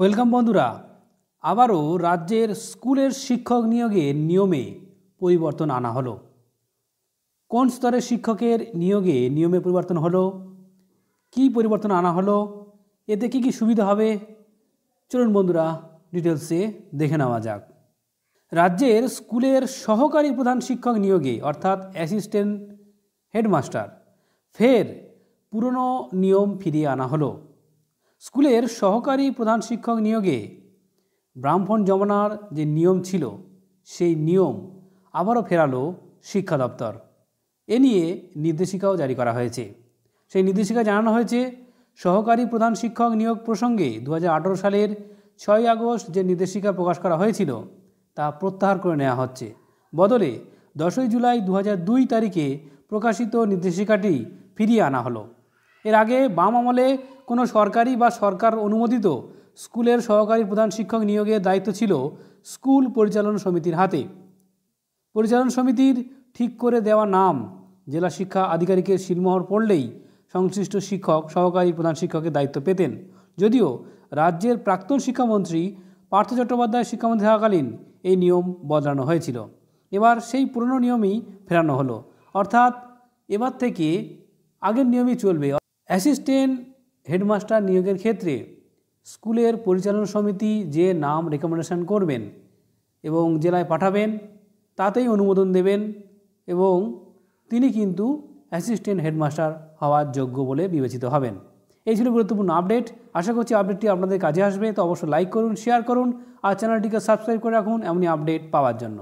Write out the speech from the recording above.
welcome বন্ধুরা আবারও রাজ্যের স্কুলের শিক্ষক নিয়োগে নিয়মে পরিবর্তন আনা হলো কোন স্তরের শিক্ষকের নিয়োগে নিয়মে পরিবর্তন হলো কি পরিবর্তন আনা হলো এতে কি কি সুবিধা হবে চলুন বন্ধুরা ডিটেলসে দেখে নেওয়া যাক রাজ্যের স্কুলের সহকারী প্রধান শিক্ষক নিয়োগে অর্থাৎ অ্যাসিস্ট্যান্ট হেডমাস্টার ফের পুরনো নিয়ম ফিরিয়ে আনা হলো স্কুলের সহকারী প্রধান শিক্ষক নিয়োগে ব্রাহ্মণ জমানার যে নিয়ম ছিল সেই নিয়ম আবারও ফেরালো শিক্ষা দপ্তর এ নিয়ে নির্দেশিকাও জারি করা হয়েছে সেই নির্দেশিকা জানানো হয়েছে সহকারী প্রধান শিক্ষক নিয়োগ প্রসঙ্গে দু সালের ছয় আগস্ট যে নির্দেশিকা প্রকাশ করা হয়েছিল তা প্রত্যাহার করে নেওয়া হচ্ছে বদলে দশই জুলাই দু তারিখে প্রকাশিত নির্দেশিকাটি ফিরিয়ে আনা হলো এর আগে বাম আমলে কোনো সরকারি বা সরকার অনুমোদিত স্কুলের সহকারী প্রধান শিক্ষক নিয়োগের দায়িত্ব ছিল স্কুল পরিচালন সমিতির হাতে পরিচালন সমিতির ঠিক করে দেওয়া নাম জেলা শিক্ষা আধিকারিকের শিলমোহর পড়লেই সংশ্লিষ্ট শিক্ষক সহকারী প্রধান শিক্ষকের দায়িত্ব পেতেন যদিও রাজ্যের প্রাক্তন শিক্ষামন্ত্রী পার্থ চট্টোপাধ্যায় শিক্ষামন্ত্রী থাকাকালীন এই নিয়ম বদলানো হয়েছিল এবার সেই পুরনো নিয়মই ফেরানো হলো অর্থাৎ এবার থেকে আগের নিয়মই চলবে অ্যাসিস্ট্যান্ট হেডমাস্টার নিয়োগের ক্ষেত্রে স্কুলের পরিচালনা সমিতি যে নাম রেকমেন্ডেশন করবেন এবং জেলায় পাঠাবেন তাতেই অনুমোদন দেবেন এবং তিনি কিন্তু অ্যাসিস্ট্যান্ট হেডমাস্টার হওয়ার যোগ্য বলে বিবেচিত হবেন এই ছিল গুরুত্বপূর্ণ আপডেট আশা করছি আপডেটটি আপনাদের কাজে আসবে তো অবশ্যই লাইক করুন শেয়ার করুন আর চ্যানেলটিকে সাবস্ক্রাইব করে রাখুন এমনই আপডেট পাওয়ার জন্য